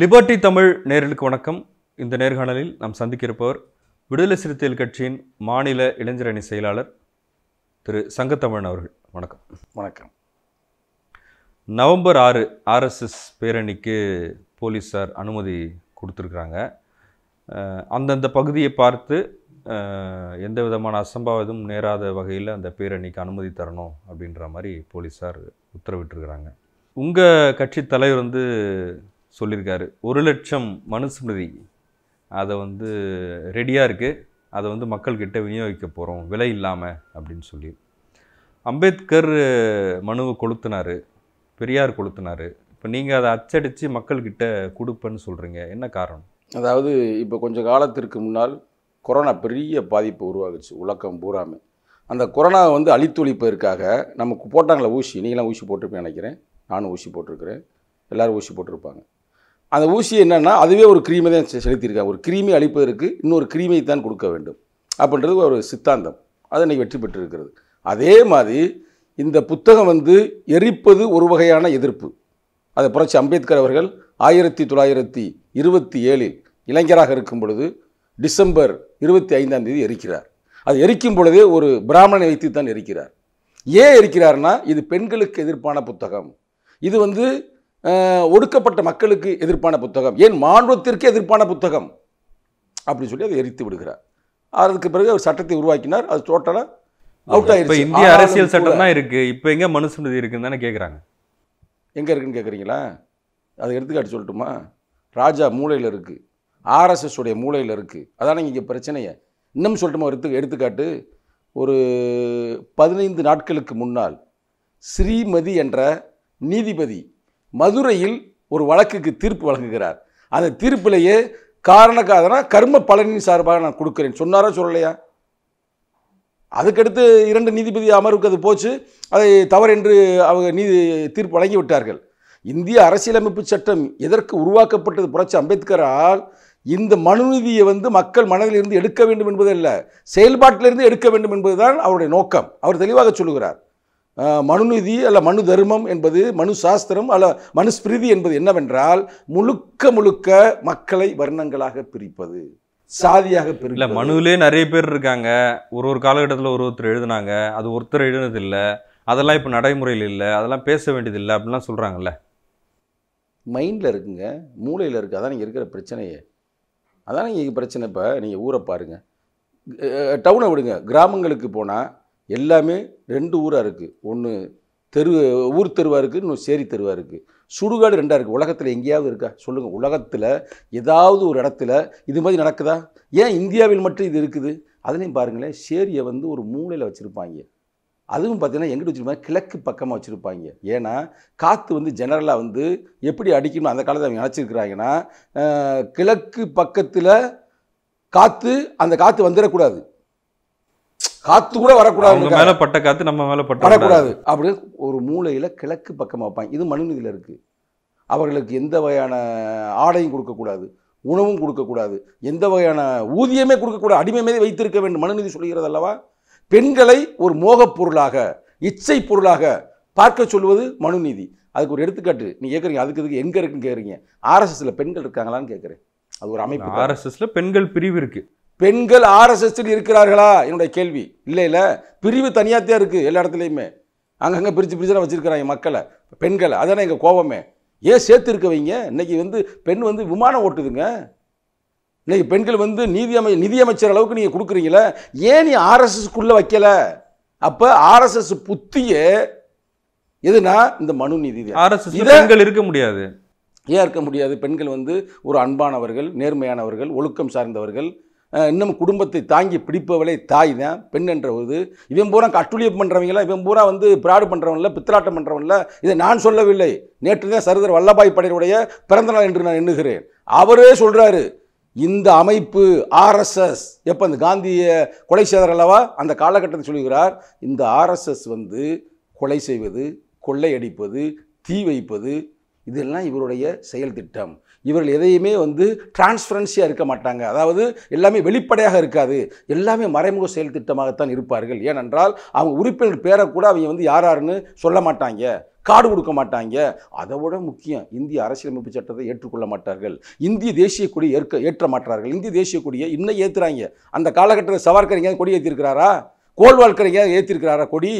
Liberty Tamil நேர்களுக்கு வணக்கம் இந்த நேர்காணலில் நாம் சந்திக்கிருப்பவர் விடுதலை சிறுத்தைகள் கட்சியின் மாநில இளைஞரணி செயலாளர் திரு சங்கத்தமிழன் அவர்கள் வணக்கம் வணக்கம் நவம்பர் ஆறு ஆர்எஸ்எஸ் பேரணிக்கு போலீஸார் அனுமதி கொடுத்துருக்குறாங்க அந்தந்த பகுதியை பார்த்து எந்த விதமான அசம்பாவிதம் நேராத வகையில் அந்த பேரணிக்கு அனுமதி தரணும் அப்படின்ற மாதிரி போலீஸார் உத்தரவிட்டிருக்கிறாங்க உங்கள் கட்சி தலைவர் வந்து சொல்லியிருக்காரு ஒரு லட்சம் மனுஸ்மிருதி அதை வந்து ரெடியாக இருக்குது அதை வந்து மக்கள்கிட்ட விநியோகிக்க போகிறோம் விலை இல்லாமல் அப்படின்னு சொல்லி அம்பேத்கர் மனுவை கொளுத்தினார் பெரியார் கொளுத்தினார் இப்போ நீங்கள் அதை அச்சடித்து மக்கள்கிட்ட கொடுப்பேன்னு சொல்கிறீங்க என்ன காரணம் அதாவது இப்போ கொஞ்சம் காலத்திற்கு முன்னால் கொரோனா பெரிய பாதிப்பு உருவாகுச்சு உலகம் பூராமே அந்த கொரோனாவை வந்து அழித்தொழிப்பதற்காக நமக்கு போட்டாங்களே ஊசி நீங்களாம் ஊசி போட்டிருப்பேன் நினைக்கிறேன் நானும் ஊசி போட்டிருக்கிறேன் எல்லோரும் ஊசி போட்டிருப்பாங்க அந்த ஊசியை என்னென்னா அதுவே ஒரு கிரீமை தான் செலுத்தியிருக்காங்க ஒரு கிரீமை அழிப்பதற்கு இன்னொரு கிரீமை தான் கொடுக்க வேண்டும் அப்படின்றது ஒரு சித்தாந்தம் அது இன்றைக்கி வெற்றி பெற்றிருக்கிறது அதே மாதிரி இந்த புத்தகம் வந்து எரிப்பது ஒரு வகையான எதிர்ப்பு அதை புரட்சி அம்பேத்கர் அவர்கள் ஆயிரத்தி தொள்ளாயிரத்தி இருபத்தி ஏழில் இளைஞராக இருக்கும் பொழுது டிசம்பர் இருபத்தி ஐந்தாம் தேதி எரிக்கிறார் அது எரிக்கும் பொழுதே ஒரு பிராமணனை வைத்து தான் எரிக்கிறார் ஏன் எரிக்கிறார்னா இது பெண்களுக்கு எதிர்ப்பான புத்தகம் இது வந்து ஒடுக்கப்பட்ட மக்களுக்கு எதிர்ப்பான புத்தகம் ஏன் மாணவத்திற்கு எதிர்ப்பான புத்தகம் அப்படின்னு சொல்லி அதை எரித்து விடுகிறார் அதுக்கு பிறகு அவர் சட்டத்தை உருவாக்கினார் அது டோட்டலாக அவுட் ஆயிடுச்சு இந்திய அரசியல் சட்டம் தான் இருக்குது இப்போ எங்கே மனுஸ்மிருதி இருக்குன்னு தானே கேட்குறாங்க எங்கே இருக்குன்னு கேட்குறீங்களா அதை எடுத்துக்காட்டு சொல்லட்டுமா ராஜா மூளையில் இருக்குது ஆர்எஸ்எஸ் உடைய மூளையில் இருக்குது அதான இங்கே பிரச்சனையை இன்னும் சொல்லட்டுமா எடுத்து எடுத்துக்காட்டு ஒரு பதினைந்து நாட்களுக்கு முன்னால் ஸ்ரீமதி என்ற நீதிபதி மதுரையில் ஒரு வழக்குக்கு தீர்ப்பு வழங்குகிறார் அந்த தீர்ப்பிலேயே காரணக்காதனா கர்ம பலனின் சார்பாக நான் கொடுக்குறேன் சொன்னாரா சொல்லலையா அதுக்கடுத்து இரண்டு நீதிபதி அமர்வுக்கு அது போச்சு அதை தவறு என்று அவங்க நீதி தீர்ப்பு வழங்கி விட்டார்கள் இந்திய அரசியலமைப்பு சட்டம் எதற்கு உருவாக்கப்பட்டது புரட்சி அம்பேத்கரால் இந்த மனுநீதியை வந்து மக்கள் மனதிலிருந்து எடுக்க வேண்டும் என்பதல்ல செயல்பாட்டிலிருந்து எடுக்க வேண்டும் என்பதுதான் அவருடைய நோக்கம் அவர் தெளிவாக சொல்லுகிறார் மனுநீதி அல்ல மனு தர்மம் என்பது மனு சாஸ்திரம் அல்ல மனுஸ்பிரிதி என்பது என்னவென்றால் முழுக்க முழுக்க மக்களை வர்ணங்களாக பிரிப்பது சாதியாக பிரிக்கல மனுவிலே நிறைய பேர் இருக்காங்க ஒரு ஒரு காலகட்டத்தில் ஒரு ஒருத்தர் எழுதுனாங்க அது ஒருத்தர் எழுதுனதில்லை அதெல்லாம் இப்போ நடைமுறையில் இல்லை அதெல்லாம் பேச வேண்டியதில்லை அப்படிலாம் சொல்கிறாங்கல்ல மைண்டில் இருக்குங்க மூளையில் இருக்குது அதான் நீங்கள் இருக்கிற பிரச்சனையே அதான் நீங்கள் பிரச்சனை இப்போ நீங்கள் ஊரை பாருங்கள் டவுனை விடுங்க கிராமங்களுக்கு போனால் எல்லாமே ரெண்டு ஊராக இருக்குது ஒன்று தெரு ஊர் தெருவாக இருக்குது இன்னும் சேரி தெருவாக இருக்குது சுடுகாடு ரெண்டாக இருக்குது உலகத்தில் எங்கேயாவது இருக்கா சொல்லுங்கள் உலகத்தில் ஏதாவது ஒரு இடத்துல இது மாதிரி நடக்குதா ஏன் இந்தியாவில் மட்டும் இது இருக்குது அதுலேயும் பாருங்களேன் சேரியை வந்து ஒரு மூளையில் வச்சுருப்பாங்க அதுவும் பார்த்திங்கன்னா எங்கிட்ட வச்சுருப்பாங்க கிழக்கு பக்கமாக வச்சுருப்பாங்க ஏன்னா காற்று வந்து ஜெனரலாக வந்து எப்படி அடிக்கணும் அந்த காலத்தில் அவங்க நினச்சிருக்கிறாங்கன்னா கிழக்கு பக்கத்தில் காற்று அந்த காற்று வந்துடக்கூடாது காத்து கூட வரக்கூடாது மேல பட்ட காத்து நம்ம மேல பட்ட வரக்கூடாது அப்படின்னு ஒரு மூலையில கிழக்கு பக்கம் வைப்பாங்க இது மனுநீதியில் இருக்கு அவர்களுக்கு எந்த வகையான ஆடையும் கொடுக்கக்கூடாது உணவும் கொடுக்கக்கூடாது எந்த வகையான ஊதியமே கொடுக்கக்கூடாது அடிமை மீது வைத்திருக்க வேண்டும் மனுநீதி சொல்கிறது அல்லவா பெண்களை ஒரு மோகப் பொருளாக இச்சை பொருளாக பார்க்க சொல்வது மனுநீதி அதுக்கு ஒரு எடுத்துக்காட்டு நீ கேட்குறீங்க அதுக்கு இதுக்கு எங்கே இருக்குன்னு கேட்குறீங்க ஆர்எஸ்எஸ்ல பெண்கள் இருக்காங்களான்னு கேட்குறேன் அது ஒரு அமைப்பு ஆர்எஸ்எஸ்ல பெண்கள் பிரிவு இருக்குது பெண்கள் ஆர்எஸ்எஸ்ல இருக்கிறார்களா என்னுடைய கேள்வி இல்லை இல்லை பிரிவு தனியாக தான் இருக்குது எல்லா இடத்துலையுமே அங்கங்கே பிரித்து பிரித்து வச்சுருக்கிறாங்க மக்களை பெண்களை அதானே எங்கள் கோபமே ஏன் சேர்த்து இருக்க வைங்க இன்றைக்கி வந்து பெண் வந்து விமானம் ஓட்டுதுங்க இன்றைக்கி பெண்கள் வந்து நீதி அமை நிதியமைச்சர் அளவுக்கு நீங்கள் கொடுக்குறீங்களே ஏன் நீ ஆர்எஸ்எஸ்க்குள்ளே வைக்கலை அப்போ ஆர்எஸ்எஸ் புத்தியே எதுனா இந்த மனு நீதி ஆர்எஸ்எஸ் பெண்கள் இருக்க முடியாது ஏன் இருக்க முடியாது பெண்கள் வந்து ஒரு அன்பானவர்கள் நேர்மையானவர்கள் ஒழுக்கம் சார்ந்தவர்கள் இன்னும் குடும்பத்தை தாங்கி பிடிப்பவளே தாய் தான் பெண் என்ற போது இவன் பூரா கட்டுழியம் பண்ணுறவங்கள இவன் பூரா வந்து பிராடு பண்ணுறவங்கள பித்தலாட்டம் பண்ணுறவங்கள இதை நான் சொல்லவில்லை நேற்று தான் சரதர் வல்லபாய் படையருடைய பிறந்தநாள் என்று நான் எண்ணுகிறேன் அவரே சொல்கிறாரு இந்த அமைப்பு ஆர்எஸ்எஸ் எப்போ அந்த காந்தியை கொலை செய்தார் அல்லவா அந்த காலகட்டத்தை சொல்கிறார் இந்த ஆர்எஸ்எஸ் வந்து கொலை செய்வது கொள்ளையடிப்பது தீ வைப்பது இதெல்லாம் இவருடைய செயல் திட்டம் இவர்கள் எதையுமே வந்து டிரான்ஸ்பரன்சியாக இருக்க மாட்டாங்க அதாவது எல்லாமே வெளிப்படையாக இருக்காது எல்லாமே மறைமுக செயல் திட்டமாகத்தான் இருப்பார்கள் ஏனென்றால் அவங்க உறுப்பினர் பேரை கூட அவங்க வந்து யார் யாருன்னு சொல்ல மாட்டாங்க காடு கொடுக்க மாட்டாங்க அதை விட முக்கியம் இந்திய அரசியலமைப்பு சட்டத்தை ஏற்றுக்கொள்ள மாட்டார்கள் இந்திய தேசிய கொடி ஏற்க ஏற்ற மாட்டார்கள் இந்திய தேசிய கொடியை இன்னும் ஏற்றுறாங்க அந்த காலகட்டத்தில் சவார்கர் கொடி ஏற்றிருக்கிறாரா கோல் வாழ்க்கறிங்க ஏற்றிருக்கிறாரா கொடி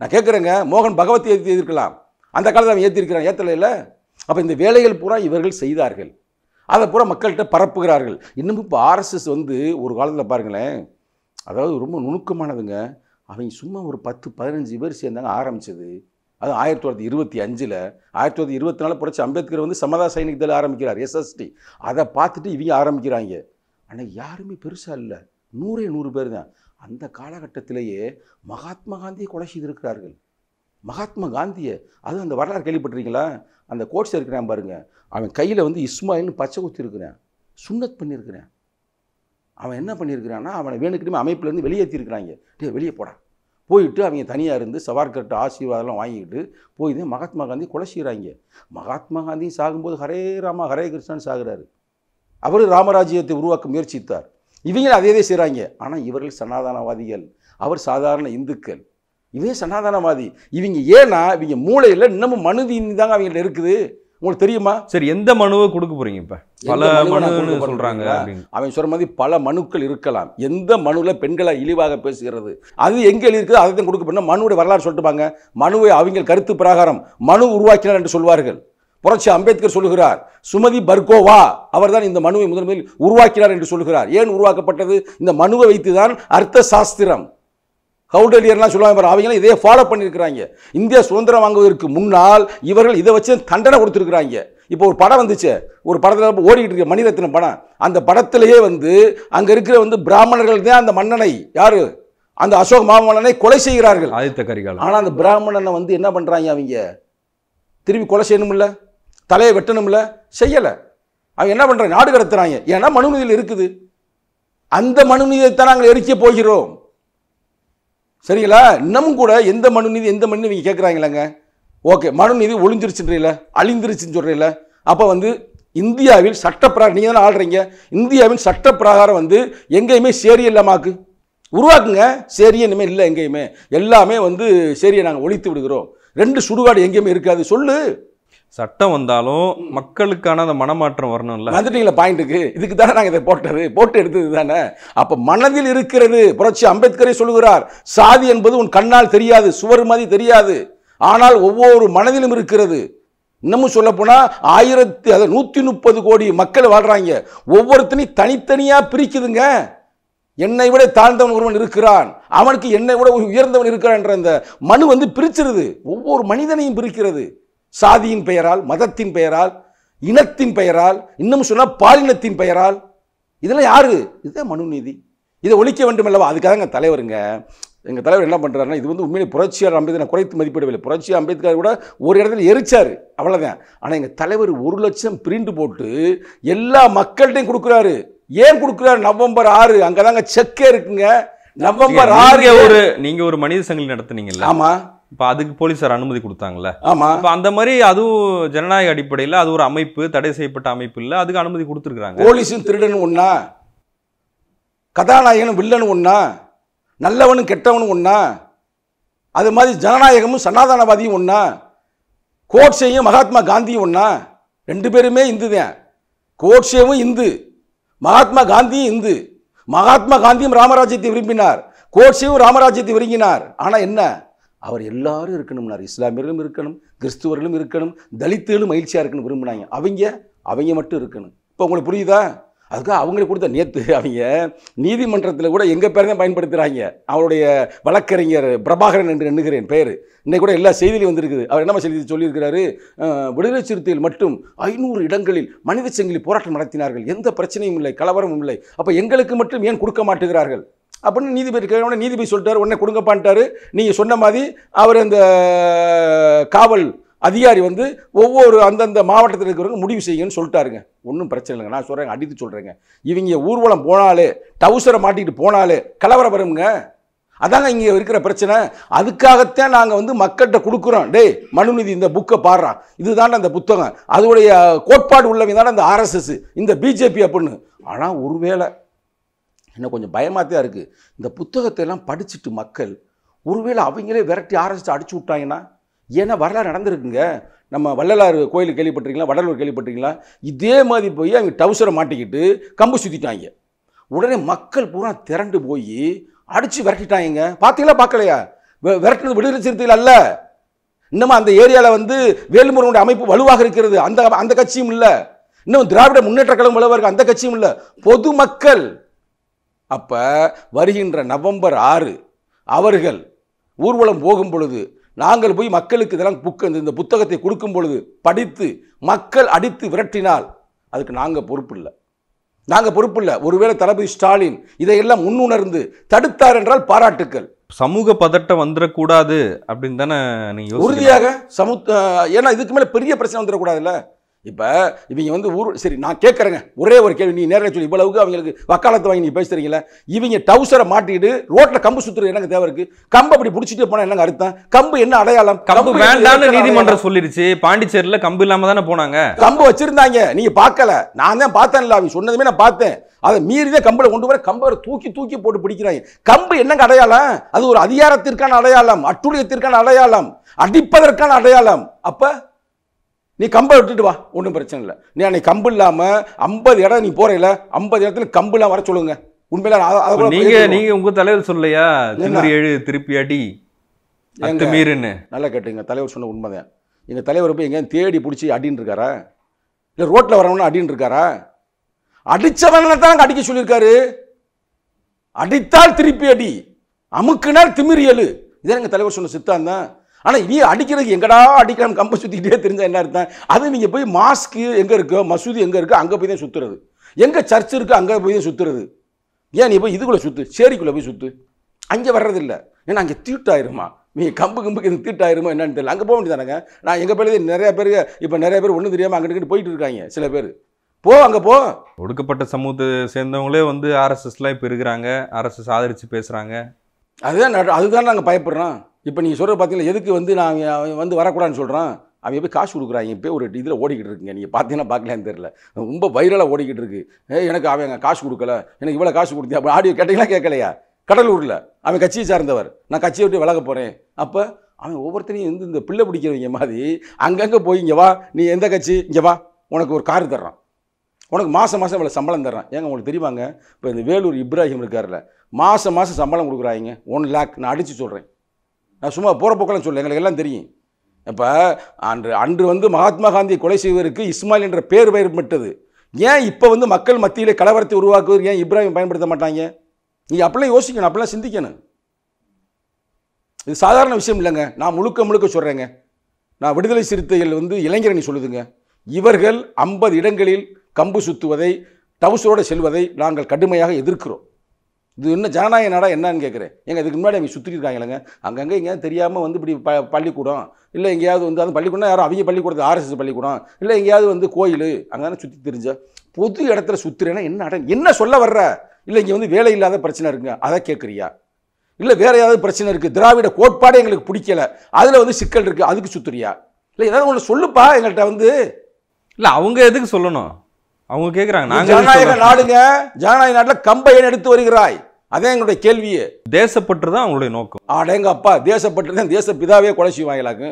நான் கேட்குறேங்க மோகன் பகவத் ஏற்றி ஏற்றிருக்கலாம் அந்த காலத்தில் அவன் ஏற்றிருக்கிறான் ஏற்றலை இல்லை அப்போ இந்த வேலைகள் பூரா இவர்கள் செய்தார்கள் அதை பூரா மக்கள்கிட்ட பரப்புகிறார்கள் இன்னமும் இப்போ ஆர்எஸ்எஸ் வந்து ஒரு காலத்தில் பாருங்களேன் அதாவது ரொம்ப நுணுக்கமானதுங்க அவங்க சும்மா ஒரு பத்து பதினஞ்சு பேர் சேர்ந்தாங்க ஆரம்பித்தது அது ஆயிரத்தி தொள்ளாயிரத்தி இருபத்தி அஞ்சில் ஆயிரத்தி தொள்ளாயிரத்தி இருபத்தி நாலு புரட்சி அம்பேத்கர் வந்து சமதா சைனிக் தலை ஆரம்பிக்கிறார் எஸ்எஸ்டி அதை பார்த்துட்டு இவங்க ஆரம்பிக்கிறாங்க ஆனால் யாருமே பெருசாக இல்லை நூறே நூறு பேர் தான் அந்த காலகட்டத்திலேயே மகாத்மா காந்தியை கொலை செய்திருக்கிறார்கள் மகாத்மா காந்தியை அது அந்த வரலாறு கேள்விப்பட்டிருக்கீங்களா அந்த கோட்ஸ் இருக்கிறான் பாருங்க அவன் கையில் வந்து இஸ்மாயில்னு பச்சை குத்தி இருக்கிறான் சுண்ணத் பண்ணியிருக்கிறேன் அவன் என்ன பண்ணியிருக்கிறான்னா அவனை வேணுக்கிட்டமே அமைப்புலேருந்து வெளியேற்றிருக்கிறாங்க டே வெளியே போடா போயிட்டு அவங்க தனியாக இருந்து சவார்கட்டு ஆசீர்வாதம்லாம் வாங்கிக்கிட்டு போய் தான் மகாத்மா காந்தி கொலை செய்கிறாங்க மகாத்மா காந்தி சாகும்போது ஹரே ராமா ஹரே கிருஷ்ணன் சாகுறாரு அவர் ராமராஜ்யத்தை உருவாக்க முயற்சித்தார் இவங்களும் அதே செய்கிறாங்க ஆனால் இவர்கள் சனாதனவாதிகள் அவர் சாதாரண இந்துக்கள் இவன் சனாதனவாதி இவங்க ஏன்னா இவங்க மூளையில் இன்னமும் தீனி தாங்க அவங்கள்ட்ட இருக்குது உங்களுக்கு தெரியுமா சரி எந்த மனுவை கொடுக்க போறீங்க இப்போ பல மனு சொல்றாங்க அவன் சொல்ற மாதிரி பல மனுக்கள் இருக்கலாம் எந்த மனுல பெண்களை இழிவாக பேசுகிறது அது எங்கே இருக்குது அதை தான் கொடுக்க போனா மனுடைய வரலாறு சொல்லிட்டுப்பாங்க மனுவை அவங்க கருத்து பிரகாரம் மனு உருவாக்கினார் என்று சொல்வார்கள் புரட்சி அம்பேத்கர் சொல்லுகிறார் சுமதி பர்கோவா அவர் தான் இந்த மனுவை முதன்மையில் உருவாக்கினார் என்று சொல்கிறார் ஏன் உருவாக்கப்பட்டது இந்த மனுவை வைத்துதான் அர்த்த சாஸ்திரம் கவுண்டலியர்லாம் சொல்லுவாங்க பாரு அவங்களாம் இதே ஃபாலோ பண்ணியிருக்கிறாங்க இந்தியா சுதந்திரம் வாங்குவதற்கு முன்னால் இவர்கள் இதை வச்சு தண்டனை கொடுத்துருக்குறாங்க இப்போ ஒரு படம் வந்துச்சு ஒரு படத்தில் ஓடிக்கிட்டு இருக்க மணிரத்னம் படம் அந்த படத்திலேயே வந்து அங்கே இருக்கிற வந்து பிராமணர்கள் தான் அந்த மன்னனை யார் அந்த அசோக் மாமன்னனை கொலை செய்கிறார்கள் ஆதித்த கரிகால் ஆனால் அந்த பிராமணனை வந்து என்ன பண்ணுறாங்க அவங்க திரும்பி கொலை செய்யணும்ல தலையை வெட்டணும்ல செய்யலை அவங்க என்ன பண்ணுறாங்க நாடு கடத்துறாங்க ஏன்னா மனுநீதியில் இருக்குது அந்த மனுநீதியைத்தான் நாங்கள் எரிக்க போகிறோம் சரிங்களா இன்னமும் கூட எந்த மனு நீதி எந்த மனு நீங்கள் கேட்குறாங்களாங்க ஓகே மனு நீதி ஒளிஞ்சிருச்சுன்றீங்கள அழிந்துருச்சுன்னு சொல்கிறீங்கள அப்போ வந்து இந்தியாவில் சட்டப்பிரகாரம் நீங்கள் தானே ஆள்றீங்க இந்தியாவின் சட்டப்பிரகாரம் வந்து எங்கேயுமே சரி இல்லாமாக்கு உருவாக்குங்க சேரியே இனிமேல் இல்லை எங்கேயுமே எல்லாமே வந்து சேரியை நாங்கள் ஒழித்து விடுகிறோம் ரெண்டு சுடுகாடு எங்கேயுமே இருக்காது சொல்லு சட்டம் வந்தாலும் மக்களுக்கான அந்த மனமாற்றம் வரணும்ல வந்துட்டீங்களா பாயிண்ட்டுக்கு இதுக்கு தானே நாங்கள் இதை போட்டது போட்டு எடுத்தது தானே அப்போ மனதில் இருக்கிறது புரட்சி அம்பேத்கரை சொல்கிறார் சாதி என்பது உன் கண்ணால் தெரியாது சுவர் மாதிரி தெரியாது ஆனால் ஒவ்வொரு மனதிலும் இருக்கிறது இன்னமும் சொல்லப்போனால் ஆயிரத்தி அதை நூற்றி முப்பது கோடி மக்கள் வாழ்கிறாங்க ஒவ்வொருத்தனையும் தனித்தனியாக பிரிக்குதுங்க என்னை விட தாழ்ந்தவன் ஒருவன் இருக்கிறான் அவனுக்கு என்னை விட உயர்ந்தவன் இருக்கிறான்ற அந்த மனு வந்து பிரிச்சிருது ஒவ்வொரு மனிதனையும் பிரிக்கிறது சாதியின் பெயரால் மதத்தின் பெயரால் இனத்தின் பெயரால் இன்னும் சொன்னால் பாலினத்தின் பெயரால் இதெல்லாம் யாரு இதுதான் மனுநீதி இதை ஒழிக்க வேண்டும் அல்லவா அதுக்காக எங்கள் தலைவருங்க எங்கள் தலைவர் என்ன பண்ணுறாருன்னா இது வந்து உண்மையிலே புரட்சியாளர் அம்பேத்கர் குறைத்து மதிப்பிடவில்லை புரட்சி அம்பேத்கர் கூட ஒரு இடத்துல எரிச்சார் அவ்வளோதான் ஆனால் எங்கள் தலைவர் ஒரு லட்சம் பிரிண்டு போட்டு எல்லா மக்கள்கிட்டையும் கொடுக்குறாரு ஏன் கொடுக்குறாரு நவம்பர் ஆறு அங்கே தாங்க செக்கே இருக்குங்க நவம்பர் ஆறு ஒரு நீங்கள் ஒரு மனித சங்கிலி நடத்துனீங்கல்ல ஆமாம் இப்போ அதுக்கு போலீஸார் அனுமதி கொடுத்தாங்கல்ல ஆமாம் இப்போ அந்த மாதிரி அதுவும் ஜனநாயக அடிப்படையில் அது ஒரு அமைப்பு தடை செய்யப்பட்ட அமைப்பு இல்லை அதுக்கு அனுமதி கொடுத்துருக்குறாங்க போலீஸும் திருடன் ஒன்றா கதாநாயகனும் வில்லனும் ஒன்றா நல்லவனும் கெட்டவனும் ஒன்றா அது மாதிரி ஜனநாயகமும் சனாதனவாதியும் ஒன்றா கோட்சேயும் மகாத்மா காந்தியும் ஒன்றா ரெண்டு பேருமே இந்து தான் கோட்சேவும் இந்து மகாத்மா காந்தியும் இந்து மகாத்மா காந்தியும் ராமராஜ்யத்தை விரும்பினார் கோட்ஸேவும் ராமராஜ்யத்தை விரும்பினார் ஆனால் என்ன அவர் எல்லாரும் இருக்கணும்னார் இஸ்லாமியர்களும் இருக்கணும் கிறிஸ்துவர்களும் இருக்கணும் தலித்துகளும் மகிழ்ச்சியாக இருக்கணும் விரும்பினாங்க அவங்க அவங்க மட்டும் இருக்கணும் இப்போ உங்களுக்கு புரியுதா அதுக்காக அவங்களுக்கு கொடுத்த நேற்று அவங்க நீதிமன்றத்தில் கூட எங்கள் பேர் தான் பயன்படுத்துகிறாங்க அவருடைய வழக்கறிஞர் பிரபாகரன் என்று எண்ணுகிறேன் பேர் இன்னைக்கு கூட எல்லா செய்திலையும் வந்திருக்குது அவர் என்ன செய்தி சொல்லியிருக்கிறாரு விடுதலை சிறுத்தையில் மட்டும் ஐநூறு இடங்களில் மனித சங்கிலி போராட்டம் நடத்தினார்கள் எந்த பிரச்சனையும் இல்லை கலவரமும் இல்லை அப்போ எங்களுக்கு மட்டும் ஏன் கொடுக்க மாட்டுகிறார்கள் அப்படின்னு நீதிபதி உடனே நீதிபதி சொல்லிட்டார் உடனே கொடுங்கப்பான்ட்டாரு நீங்கள் சொன்ன மாதிரி அவர் அந்த காவல் அதிகாரி வந்து ஒவ்வொரு அந்தந்த மாவட்டத்தில் இருக்கிறவங்க முடிவு செய்யுங்கன்னு சொல்லிட்டாருங்க ஒன்றும் பிரச்சனை இல்லைங்க நான் சொல்கிறேன் அடித்து சொல்கிறேங்க இவங்க ஊர்வலம் போனாலே டவுசரை மாட்டிக்கிட்டு போனாலே கலவரம் வருங்க அதாங்க இங்கே இருக்கிற பிரச்சனை அதுக்காகத்தான் நாங்கள் வந்து மக்கள்கிட்ட கொடுக்குறோம் டே மனுநீதி இந்த புக்கை பாடுறான் தான் அந்த புத்தகம் அதோடைய கோட்பாடு உள்ளவங்க தானே அந்த ஆர்எஸ்எஸ் இந்த பிஜேபி அப்படின்னு ஆனால் ஒருவேளை இன்னும் கொஞ்சம் பயமாக தான் இருக்குது இந்த புத்தகத்தை எல்லாம் படிச்சுட்டு மக்கள் ஒருவேளை அவங்களே விரட்டி ஆரம்பிச்சு அடிச்சு விட்டாங்கன்னா ஏன்னா வரலாறு நடந்திருக்குங்க நம்ம வள்ளலார் கோயில் கேள்விப்பட்டிருக்கீங்களா வடலூர் கேள்விப்பட்டிருக்கீங்களா இதே மாதிரி போய் அவங்க டவுசரை மாட்டிக்கிட்டு கம்பு சுற்றிட்டாங்க உடனே மக்கள் பூரா திரண்டு போய் அடித்து விரட்டிட்டாங்க பார்த்தீங்களா பார்க்கலையா விரட்டினது விடுதலை சிறுத்தைகள் அல்ல இன்னமும் அந்த ஏரியாவில் வந்து வேலுமுருகனுடைய அமைப்பு வலுவாக இருக்கிறது அந்த அந்த கட்சியும் இல்லை இன்னும் திராவிட முன்னேற்ற கழகம் வலுவாக இருக்குது அந்த கட்சியும் இல்லை பொதுமக்கள் அப்போ வருகின்ற நவம்பர் ஆறு அவர்கள் ஊர்வலம் போகும் பொழுது நாங்கள் போய் மக்களுக்கு இதெல்லாம் புக்க இந்த புத்தகத்தை கொடுக்கும் பொழுது படித்து மக்கள் அடித்து விரட்டினால் அதுக்கு நாங்கள் பொறுப்பு இல்லை நாங்கள் பொறுப்பு இல்லை ஒருவேளை தளபதி ஸ்டாலின் இதையெல்லாம் முன்னுணர்ந்து தடுத்தார் என்றால் பாராட்டுக்கள் சமூக பதட்டம் வந்துடக்கூடாது அப்படின்னு தானே நீங்கள் உறுதியாக சமூக ஏன்னா இதுக்கு மேலே பெரிய பிரச்சனை வந்துடக்கூடாதுல்ல இப்போ இவங்க வந்து ஊர் சரி நான் கேட்குறேங்க ஒரே ஒரு கேள்வி நீ நேரில் சொல்லி இவ்வளவுக்கு அவங்களுக்கு வக்காலத்தை வாங்கி நீ பேசுறீங்கள இவங்க டவுசரை மாட்டிட்டு ரோட்டில் கம்பு சுற்றுறது எனக்கு தேவை இருக்குது கம்பு அப்படி பிடிச்சிட்டு போனால் என்னங்க அர்த்தம் கம்பு என்ன அடையாளம் கம்பு வேண்டாம்னு நீதிமன்றம் சொல்லிடுச்சு பாண்டிச்சேரியில் கம்பு இல்லாமல் தானே போனாங்க கம்பு வச்சுருந்தாங்க நீங்கள் பார்க்கல நான் தான் பார்த்தேன்ல அவங்க சொன்னதுமே நான் பார்த்தேன் அதை மீறிதான் தான் கம்பில் கொண்டு வர கம்பை தூக்கி தூக்கி போட்டு பிடிக்கிறாங்க கம்பு என்னங்க அடையாளம் அது ஒரு அதிகாரத்திற்கான அடையாளம் அட்டுழியத்திற்கான அடையாளம் அடிப்பதற்கான அடையாளம் அப்போ நீ கம்பை விட்டுட்டு வா ஒன்றும் பிரச்சனை இல்லை நீ அன்னைக்கு கம்பு இல்லாமல் ஐம்பது இடம் நீ போகிறையில ஐம்பது இடத்துல கம்பு வர சொல்லுங்க உண்மையில நீங்க நீங்கள் உங்க தலைவர் சொல்லையா எழு திருப்பி அடி மீறுன்னு நல்லா கேட்டுங்க தலைவர் சொன்ன உண்மைதான் எங்கள் தலைவர் போய் எங்கேயும் தேடி பிடிச்சி அடின்னு இருக்காரா இல்லை ரோட்டில் வரவனா அடின்னு இருக்காரா அடித்தவனை தான் அடிக்க சொல்லியிருக்காரு அடித்தால் திருப்பி அடி அமுக்குனால் திமிரியலு இதான் எங்கள் தலைவர் சொன்ன சித்தாந்தான் ஆனால் இனி அடிக்கிறதுக்கு எங்கடா அடிக்கலாம் கம்பை சுற்றிக்கிட்டே தெரிஞ்சால் என்ன அர்த்தம் அது நீங்கள் போய் மாஸ்க்கு எங்கே இருக்கோ மசூதி எங்கே இருக்கோ அங்கே போய் தான் சுற்றுறது எங்கே சர்ச் இருக்கோ அங்கே போய் தான் சுற்றுறது ஏன் நீ போய் இதுக்குள்ளே சுற்று சேரிக்குள்ளே போய் சுற்று அங்கே வர்றதில்லை ஏன்னா அங்கே தீட்டாயிருமா நீ கம்பு கம்புக்கு இது தீட்டாயிருமா என்னன்னு தெரியல அங்கே போக வேண்டியது நான் எங்கள் பேர்லேயே நிறைய பேர் இப்போ நிறைய பேர் ஒன்றும் தெரியாமல் அங்கிட்டு போயிட்டு இருக்காங்க சில பேர் போ அங்கே போ ஒடுக்கப்பட்ட சமூகத்தை சேர்ந்தவங்களே வந்து ஆர்எஸ்எஸ்லாம் இப்போ இருக்கிறாங்க ஆர்எஸ்எஸ் ஆதரித்து பேசுகிறாங்க அதுதான் அதுதான் நாங்கள் பயப்படுறோம் இப்போ நீங்கள் சொல்கிற பார்த்தீங்கன்னா எதுக்கு வந்து நாங்கள் வந்து வரக்கூடாதுன்னு சொல்கிறான் அவங்க போய் காசு கொடுக்குறாங்க இப்போ ஒரு இதில் ஓடிக்கிட்டு இருக்குங்க நீங்கள் பார்த்தீங்கன்னா பார்க்கலான்னு தெரில ரொம்ப வைரலாக ஓடிக்கிட்டு இருக்கு ஏ எனக்கு அவங்க காசு கொடுக்கல எனக்கு இவ்வளோ காசு கொடுத்தேன் அப்போ ஆடியோ கேட்டீங்களா கேட்கலையா கடலூரில் அவன் கட்சியை சார்ந்தவர் நான் கட்சியை விட்டு விலக போகிறேன் அப்போ அவன் ஒவ்வொருத்தரையும் வந்து இந்த பிள்ளை பிடிக்கிறவங்க மாதிரி அங்கங்கே போய் இங்கே வா நீ எந்த கட்சி இங்கே வா உனக்கு ஒரு கார் தர்றான் உனக்கு மாதம் மாதம் இவ்வளோ சம்பளம் தர்றான் ஏங்க உங்களுக்கு தெரியுவாங்க இப்போ இந்த வேலூர் இப்ராஹிம் இருக்கார்ல மாதம் மாதம் சம்பளம் கொடுக்குறாங்க ஒன் லேக் நான் அடித்து சொல்கிறேன் நான் சும்மா போகிற போக்கெல்லாம் சொல்லு எங்களுக்கு எல்லாம் தெரியும் இப்போ அன்று அன்று வந்து மகாத்மா காந்தியை கொலை செய்வதற்கு இஸ்மாயில் என்ற பேர் பெயர்பட்டது ஏன் இப்போ வந்து மக்கள் மத்தியில் கலவரத்தை உருவாக்குவது ஏன் இப்ராஹிம் பயன்படுத்த மாட்டாங்க நீங்கள் அப்படிலாம் யோசிக்கணும் அப்படிலாம் சிந்திக்கணும் இது சாதாரண விஷயம் இல்லைங்க நான் முழுக்க முழுக்க சொல்கிறேங்க நான் விடுதலை சிறுத்தைகள் வந்து இளைஞரணி சொல்லுதுங்க இவர்கள் ஐம்பது இடங்களில் கம்பு சுத்துவதை டவுசரோடு செல்வதை நாங்கள் கடுமையாக எதிர்க்கிறோம் இது என்ன ஜனநாயக நாடா என்னன்னு கேட்குறேன் எங்க அதுக்கு முன்னாடி அவங்க சுற்றி இல்லைங்க அங்கங்கே எங்கேயாவது தெரியாமல் வந்து இப்படி ப பள்ளிக்கூடம் இல்லை எங்கேயாவது வந்து அந்த பள்ளிக்கூடம் யாரும் அவங்க பள்ளிக்கூடத்தில் ஆர்எஸ்எஸ் பள்ளிக்கூடம் இல்லை எங்கேயாவது வந்து கோயில் அங்கே சுற்றி தெரிஞ்ச பொது இடத்துல சுற்றுறேன்னா என்ன என்ன சொல்ல வர்ற இல்லை இங்கே வந்து வேலை இல்லாத பிரச்சனை இருக்குங்க அதை கேட்குறியா இல்லை வேறு ஏதாவது பிரச்சனை இருக்குது திராவிட கோட்பாடு எங்களுக்கு பிடிக்கல அதில் வந்து சிக்கல் இருக்குது அதுக்கு சுற்றுறியா இல்லை ஏதாவது ஒன்று சொல்லுப்பா எங்கள்கிட்ட வந்து இல்லை அவங்க எதுக்கு சொல்லணும் அவங்க கேட்குறாங்க நாங்க ஜனநாயக நாடுங்க ஜனநாயக நாட்டில் கம்பையன் எடுத்து வருகிறாய் அதே எங்களுடைய கேள்வியே தேசப்பற்று தான் அவங்களுடைய நோக்கம் அடேங்க அப்பா தேசப்பற்று தான் தேச பிதாவே கொலை செய்வாங்களாக்கு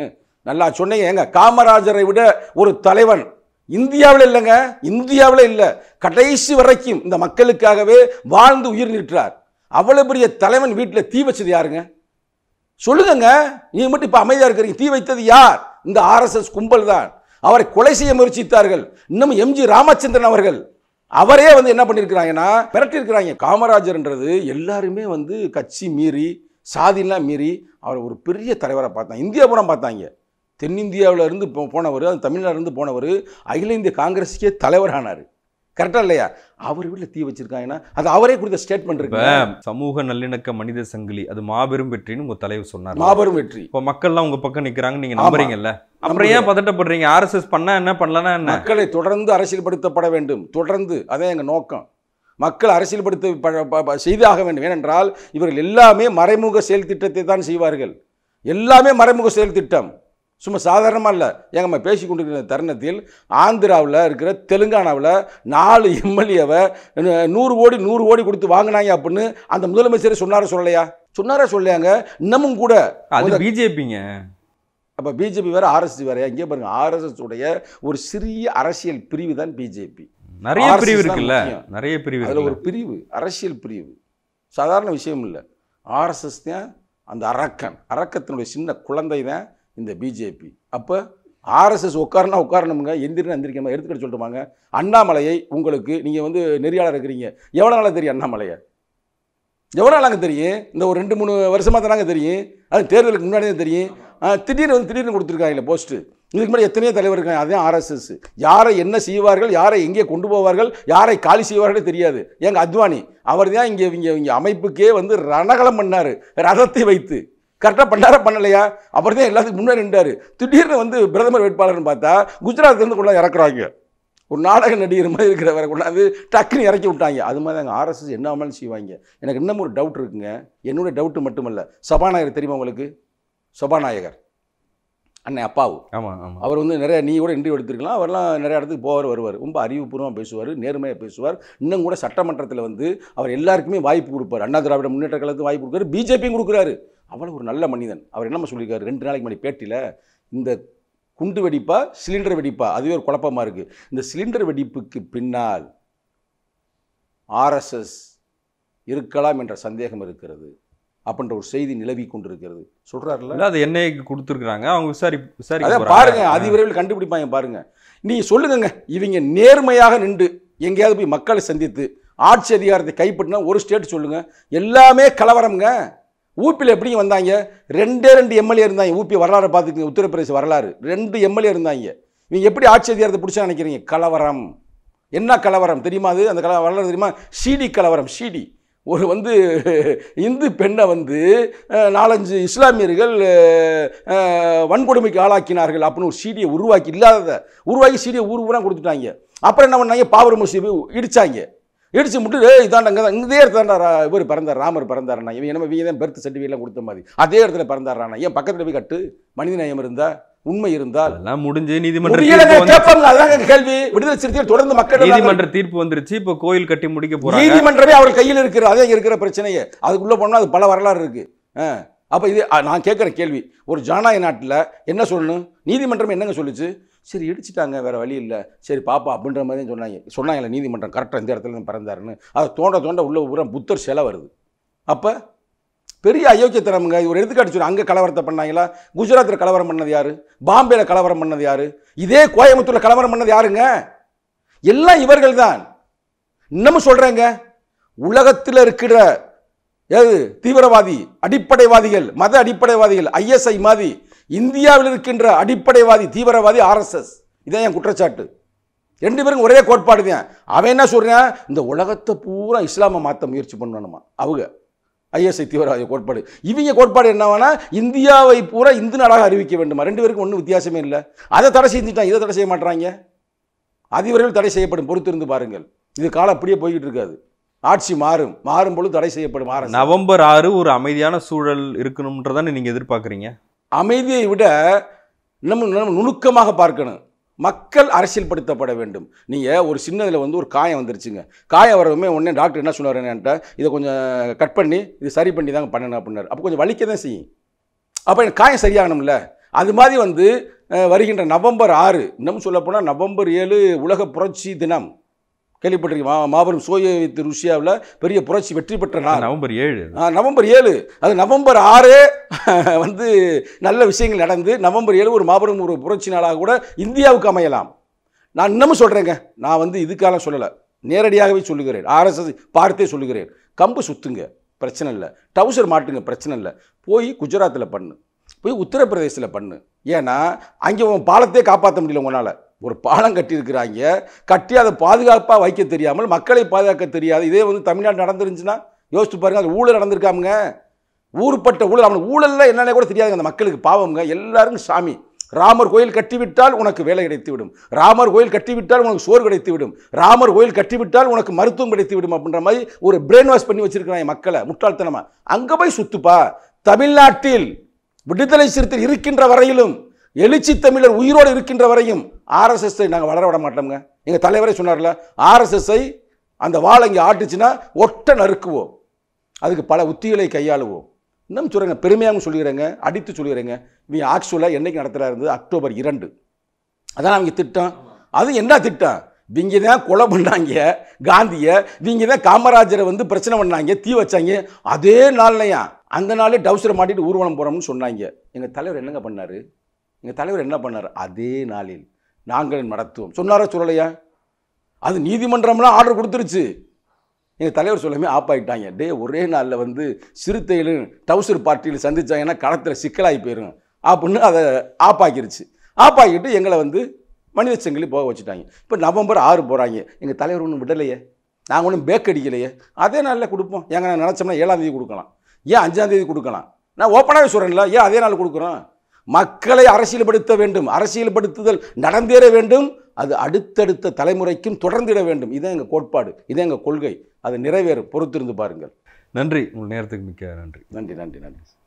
நல்லா சொன்னீங்க ஏங்க காமராஜரை விட ஒரு தலைவன் இந்தியாவில் இல்லைங்க இந்தியாவில் இல்லை கடைசி வரைக்கும் இந்த மக்களுக்காகவே வாழ்ந்து உயிர் நிற்றார் அவ்வளோ பெரிய தலைவன் வீட்டில் தீ வச்சது யாருங்க சொல்லுங்கங்க நீ மட்டும் இப்போ அமைதியாக இருக்கிறீங்க தீ வைத்தது யார் இந்த ஆர்எஸ்எஸ் கும்பல் தான் அவரை கொலை செய்ய முயற்சித்தார்கள் இன்னும் எம்ஜி ராமச்சந்திரன் அவர்கள் அவரே வந்து என்ன பண்ணியிருக்கிறாங்கன்னா பிறட்டிருக்கிறாங்க காமராஜர்ன்றது எல்லாருமே வந்து கட்சி மீறி சாதியெல்லாம் மீறி அவர் ஒரு பெரிய தலைவராக பார்த்தாங்க இந்தியா பூரா பார்த்தாங்க தென்னிந்தியாவிலேருந்து போ போனவர் அது தமிழ்நாடுலேருந்து போனவர் அகில இந்திய காங்கிரஸுக்கே தலைவரானார் கரெக்டா இல்லையா அவர் வீட்டில் தீ வச்சிருக்காங்கன்னா அது அவரே கொடுத்த ஸ்டேட்மெண்ட் இருக்கு சமூக நல்லிணக்க மனித சங்கிலி அது மாபெரும் வெற்றின்னு உங்க தலைவர் சொன்னார் மாபெரும் வெற்றி இப்போ மக்கள்லாம் உங்க பக்கம் நிற்கிறாங்க நீங்க நம்புறீங்கல்ல அப்புறம் ஏன் பதட்டப்படுறீங்க ஆர்எஸ்எஸ் பண்ணா என்ன பண்ணலாம் என்ன மக்களை தொடர்ந்து அரசியல்படுத்தப்பட வேண்டும் தொடர்ந்து அதே எங்க நோக்கம் மக்கள் அரசியல்படுத்த செய்தாக வேண்டும் ஏனென்றால் இவர்கள் எல்லாமே மறைமுக செயல் திட்டத்தை தான் செய்வார்கள் எல்லாமே மறைமுக செயல் திட்டம் சும்மா சாதாரணமாக இல்லை எங்கள் அம்மா பேசி கொண்டிருக்கிற தருணத்தில் ஆந்திராவில் இருக்கிற தெலுங்கானாவில் நாலு எம்எல்ஏவை நூறு கோடி நூறு கோடி கொடுத்து வாங்கினாங்க அப்படின்னு அந்த முதலமைச்சர் சொன்னார சொல்லலையா சொன்னார சொல்லையாங்க இன்னமும் கூட அது பிஜேபிங்க அப்போ பிஜேபி வேறு ஆர்எஸ்எஸ் வேறு எங்கே பாருங்கள் ஆர்எஸ்எஸ் உடைய ஒரு சிறிய அரசியல் பிரிவு தான் பிஜேபி நிறைய பிரிவு இருக்குல்ல நிறைய பிரிவு அதில் ஒரு பிரிவு அரசியல் பிரிவு சாதாரண விஷயம் இல்லை ஆர்எஸ்எஸ் தான் அந்த அரக்கன் அரக்கத்தினுடைய சின்ன குழந்தை தான் இந்த பிஜேபி அப்போ ஆர்எஸ்எஸ் உட்காரனா உட்காரணுங்க எந்திரினா எந்திரிக்காம எடுத்துக்கிட்டு சொல்லிட்டுமாங்க அண்ணாமலையை உங்களுக்கு நீங்கள் வந்து நெறியாளர் இருக்கிறீங்க எவ்வளோ நாளாக தெரியும் அண்ணாமலையை எவ்வளோ நாளாங்க தெரியும் இந்த ஒரு ரெண்டு மூணு வருஷமாக தானாங்க தெரியும் அது தேர்தலுக்கு முன்னாடியே தெரியும் திடீர்னு வந்து திடீர்னு கொடுத்துருக்காங்க போஸ்ட்டு இதுக்கு முன்னாடி எத்தனையோ தலைவர் இருக்காங்க அதே ஆர்எஸ்எஸ் யாரை என்ன செய்வார்கள் யாரை எங்கே கொண்டு போவார்கள் யாரை காலி செய்வார்களே தெரியாது எங்கள் அத்வானி அவர் தான் இங்கே இங்கே இங்கே அமைப்புக்கே வந்து ரணகலம் பண்ணார் ரதத்தை வைத்து கரெக்டாக பண்ணாரா பண்ணலையா அப்புறம் தான் எல்லாத்துக்கும் முன்னாடி நின்றார் திடீர்னு வந்து பிரதமர் வேட்பாளர்னு பார்த்தா குஜராத்லேருந்து கொண்டா இறக்குறாங்க ஒரு நாடக நடிகர் மாதிரி இருக்கிறவரை கொண்டாந்து டக்குன்னு இறக்கி விட்டாங்க அது மாதிரி எங்கள் ஆர்எஸ்எஸ் என்னாமலும் செய்வாங்க எனக்கு இன்னமும் ஒரு டவுட் இருக்குங்க என்னுடைய டவுட்டு மட்டுமல்ல சபாநாயகர் தெரியுமா உங்களுக்கு சபாநாயகர் அண்ணன் அப்பாவு ஆமாம் ஆமாம் அவர் வந்து நிறைய நீ கூட இன்டர்வியூ எடுத்துருக்கலாம் அவர்லாம் நிறைய இடத்துக்கு போவார் வருவார் ரொம்ப அறிவுபூர்வமாக பேசுவார் நேர்மையாக பேசுவார் இன்னும் கூட சட்டமன்றத்தில் வந்து அவர் எல்லாருக்குமே வாய்ப்பு கொடுப்பார் அண்ணா திராவிட முன்னேற்ற கழகத்துக்கு வாய்ப்பு கொடுக்குறாரு பிஜேபியும் கொடுக்குறாரு அவ்வளோ ஒரு நல்ல மனிதன் அவர் என்னம்மா சொல்லியிருக்காரு ரெண்டு நாளைக்கு முன்னாடி பேட்டியில் இந்த குண்டு வெடிப்பா சிலிண்டர் வெடிப்பா அதுவே ஒரு குழப்பமாக இருக்குது இந்த சிலிண்டர் வெடிப்புக்கு பின்னால் ஆர்எஸ்எஸ் இருக்கலாம் என்ற சந்தேகம் இருக்கிறது அப்படின்ற ஒரு செய்தி நிலவி கொண்டிருக்கிறது சொல்கிறாருல்ல அது என்ஐக்கு கொடுத்துருக்குறாங்க அவங்க விசாரி விசாரி பாருங்க விரைவில் கண்டுபிடிப்பாங்க பாருங்க நீங்கள் சொல்லுங்கங்க இவங்க நேர்மையாக நின்று எங்கேயாவது போய் மக்களை சந்தித்து ஆட்சி அதிகாரத்தை கைப்பற்றினா ஒரு ஸ்டேட் சொல்லுங்கள் எல்லாமே கலவரம்ங்க ஊப்பியில் எப்படி வந்தாங்க ரெண்டே ரெண்டு எம்எல்ஏ இருந்தாங்க ஊப்பி வரலாறு பார்த்துக்கங்க உத்தரப்பிரதேச வரலாறு ரெண்டு எம்எல்ஏ இருந்தாங்க நீங்கள் எப்படி ஆட்சி அதிகாரத்தை பிடிச்சா நினைக்கிறீங்க கலவரம் என்ன கலவரம் தெரியுமா அது அந்த கல வரலாறு தெரியுமா சீடி கலவரம் சீடி ஒரு வந்து இந்து பெண்ணை வந்து நாலஞ்சு இஸ்லாமியர்கள் வன்கொடுமைக்கு ஆளாக்கினார்கள் அப்படின்னு ஒரு சீடியை உருவாக்கி இல்லாததை உருவாக்கி சீடியை ஊர் ஊராக கொடுத்துட்டாங்க அப்புறம் என்ன பண்ணாங்க பாபர் மசூதி இடித்தாங்க இடிச்சு முட்டு ஏய் இதாண்டாங்க இதே இடத்துல இவர் பிறந்தார் ராமர் பிறந்தாரண்ணா இவன் என்ன இவன் தான் பெருத்து சர்டிஃபிகேட்லாம் கொடுத்த மாதிரி அதே இடத்துல பிறந்தாராண்ணா ஏன் பக்கத்தில் போய் கட்டு மனித நேயம் இருந்தால் உண்மை இருந்தால் எல்லாம் முடிஞ்சு நீதிமன்றம் கேள்வி விடுதலை சிறுத்தைகள் தொடர்ந்து மக்கள் நீதிமன்ற தீர்ப்பு வந்துருச்சு இப்போ கோயில் கட்டி முடிக்க போகிற நீதிமன்றமே அவர் கையில் இருக்கிற அதே இருக்கிற பிரச்சனையே அதுக்குள்ளே போனால் அது பல வரலாறு இருக்கு அப்போ இது நான் கேட்குற கேள்வி ஒரு ஜனநாயக நாட்டில் என்ன சொல்லணும் நீதிமன்றம் என்னங்க சொல்லுச்சு சரி இடிச்சிட்டாங்க வேறு வழி இல்லை சரி பாப்பா அப்படின்ற மாதிரி சொன்னாங்க சொன்னாங்கல்ல நீதிமன்றம் கரெக்டாக இந்த இடத்துல பிறந்தாருன்னு அதை தோண்ட தோண்ட உள்ள பூரா புத்தர் சிலை வருது அப்போ பெரிய அயோக்கியத்தனமுங்க ஒரு எடுத்துக்காட்டு சொல்லி அங்கே கலவரத்தை பண்ணாங்களா குஜராத்தில் கலவரம் பண்ணது யார் பாம்பேயில் கலவரம் பண்ணது யார் இதே கோயம்புத்தூரில் கலவரம் பண்ணது யாருங்க எல்லாம் இவர்கள் தான் இன்னமும் சொல்கிறேங்க உலகத்தில் இருக்கிற ஏது தீவிரவாதி அடிப்படைவாதிகள் மத அடிப்படைவாதிகள் ஐஎஸ்ஐ மாதிரி இந்தியாவில் இருக்கின்ற அடிப்படைவாதி தீவிரவாதி ஆர்எஸ்எஸ் இதான் என் குற்றச்சாட்டு ரெண்டு பேருக்கும் ஒரே கோட்பாடு தான் அவன் என்ன சொல்கிறேன் இந்த உலகத்தை பூரா இஸ்லாமை மாற்ற முயற்சி பண்ணணுமா அவங்க ஐஎஸ்ஐ தீவிரவாத கோட்பாடு இவங்க கோட்பாடு என்னவானா இந்தியாவை பூரா இந்து நாடாக அறிவிக்க வேண்டுமா ரெண்டு பேருக்கும் ஒன்றும் வித்தியாசமே இல்லை அதை தடை செஞ்சுட்டான் இதை தடை செய்ய மாட்டாங்க அதிபர்கள் தடை செய்யப்படும் பொறுத்திருந்து பாருங்கள் இது காலம் அப்படியே போய்கிட்டு இருக்காது ஆட்சி மாறும் மாறும் பொழுது தடை செய்யப்படும் நவம்பர் ஆறு ஒரு அமைதியான சூழல் இருக்கணும்ன்றதானே நீங்கள் எதிர்பார்க்குறீங்க அமைதியை விட நம்ம நம்ம நுணுக்கமாக பார்க்கணும் மக்கள் அரசியல்படுத்தப்பட வேண்டும் நீங்கள் ஒரு சின்னதில் வந்து ஒரு காயம் வந்துருச்சுங்க காயம் வரவுமே உடனே டாக்டர் என்ன சொன்னார் இதை கொஞ்சம் கட் பண்ணி இது சரி பண்ணி தாங்க பண்ணணும் அப்படின்னார் அப்போ கொஞ்சம் வலிக்க தான் செய்யும் அப்போ எனக்கு காயம் சரியாகணும்ல அது மாதிரி வந்து வருகின்ற நவம்பர் ஆறு இன்னமும் சொல்லப்போனால் நவம்பர் ஏழு உலக புரட்சி தினம் கேள்விப்பட்டிருக்கீங்க மா மாபெரும் சோயத்து ருஷியாவில் பெரிய புரட்சி வெற்றி பெற்ற நாள் நவம்பர் ஏழு நவம்பர் ஏழு அது நவம்பர் ஆறு வந்து நல்ல விஷயங்கள் நடந்து நவம்பர் ஏழு ஒரு மாபெரும் ஒரு புரட்சி நாளாக கூட இந்தியாவுக்கு அமையலாம் நான் இன்னமும் சொல்கிறேங்க நான் வந்து இதுக்காக சொல்லலை நேரடியாகவே சொல்லுகிறேன் ஆர்எஸ்எஸ் பார்த்தே சொல்லுகிறேன் கம்பு சுற்றுங்க பிரச்சனை இல்லை டவுசர் மாட்டுங்க பிரச்சனை இல்லை போய் குஜராத்தில் பண்ணு போய் உத்தரப்பிரதேசத்தில் பண்ணு ஏன்னா அங்கே உன் பாலத்தையே காப்பாற்ற முடியல உங்களால் ஒரு பாலம் கட்டியிருக்கிறாங்க கட்டி அதை பாதுகாப்பாக வைக்க தெரியாமல் மக்களை பாதுகாக்க தெரியாது இதே வந்து தமிழ்நாடு நடந்துருந்துச்சுன்னா யோசிச்சு பாருங்கள் அது ஊழல் நடந்திருக்காமங்க ஊருப்பட்ட ஊழல் அவன் ஊழலில் என்னென்ன கூட தெரியாதுங்க அந்த மக்களுக்கு பாவம்ங்க எல்லாருக்கும் சாமி ராமர் கோயில் கட்டிவிட்டால் உனக்கு வேலை கிடைத்துவிடும் ராமர் கோயில் கட்டிவிட்டால் உனக்கு சோறு கிடைத்துவிடும் ராமர் கோயில் கட்டிவிட்டால் உனக்கு மருத்துவம் கிடைத்துவிடும் அப்படின்ற மாதிரி ஒரு பிரெயின் வாஷ் பண்ணி வச்சிருக்கிறாங்க மக்களை முட்டாள்தனமாக அங்கே போய் சுத்துப்பா தமிழ்நாட்டில் விடுதலை சிறுத்தை இருக்கின்ற வரையிலும் எழுச்சி தமிழர் உயிரோடு இருக்கின்ற வரையும் ஆர்எஸ்எஸ்ஐ நாங்கள் வளர விட மாட்டோம்ங்க எங்கள் தலைவரே சொன்னார்ல ஆர்எஸ்எஸ்ஐ அந்த வாழை இங்கே ஆட்டுச்சுன்னா ஒட்ட நறுக்குவோம் அதுக்கு பல உத்திகளை கையாளுவோம் இன்னும் சொல்கிறேங்க பெருமையாகவும் சொல்லிடுறேங்க அடித்து சொல்லிடுறேங்க நீ ஆக்சுவலாக என்றைக்கு நடத்துகிறா இருந்தது அக்டோபர் இரண்டு அதான் அவங்க திட்டம் அது என்ன திட்டம் இவங்க தான் கொலை பண்ணாங்க காந்தியை இவங்க தான் காமராஜரை வந்து பிரச்சனை பண்ணாங்க தீ வச்சாங்க அதே நாள்லையா அந்த நாளே டவுசரை மாட்டிட்டு ஊர்வலம் போகிறோம்னு சொன்னாங்க எங்கள் தலைவர் என்னங்க பண்ணார் எங்கள் தலைவர் என்ன பண்ணார் அதே நாளில் நாங்கள் நடத்துவோம் சொன்னாரா சொல்லலையா அது நீதிமன்றம்லாம் ஆர்டர் கொடுத்துருச்சு எங்கள் தலைவர் சொல்லாமே ஆப் ஆகிட்டாங்க டே ஒரே நாளில் வந்து சிறுத்தையிலும் டவுசர் பார்ட்டியில் சந்தித்தாங்கன்னா களத்தில் சிக்கலாகி போயிடும் அப்படின்னு அதை ஆப் ஆக்கிருச்சு ஆப் ஆகிட்டு எங்களை வந்து மனித சங்கிலி போக வச்சுட்டாங்க இப்போ நவம்பர் ஆறு போகிறாங்க எங்கள் தலைவர் ஒன்றும் விடலையே நாங்கள் ஒன்றும் பேக் அடிக்கலையே அதே நாளில் கொடுப்போம் எங்கள் நினச்சோம்னா ஏழாந்தேதி கொடுக்கலாம் ஏன் அஞ்சாந்தேதி கொடுக்கலாம் நான் ஓப்பனாகவே சொல்கிறேன்ல ஏன் அதே நாள் கொடுக்குறோம் மக்களை அரசியல்படுத்த வேண்டும் அரசியல்படுத்துதல் நடந்தேற வேண்டும் அது அடுத்தடுத்த தலைமுறைக்கும் தொடர்ந்திட வேண்டும் இதான் எங்கள் கோட்பாடு இதான் எங்கள் கொள்கை அது நிறைவேறும் பொறுத்திருந்து பாருங்கள் நன்றி உங்கள் நேரத்துக்கு மிக்க நன்றி நன்றி நன்றி நன்றி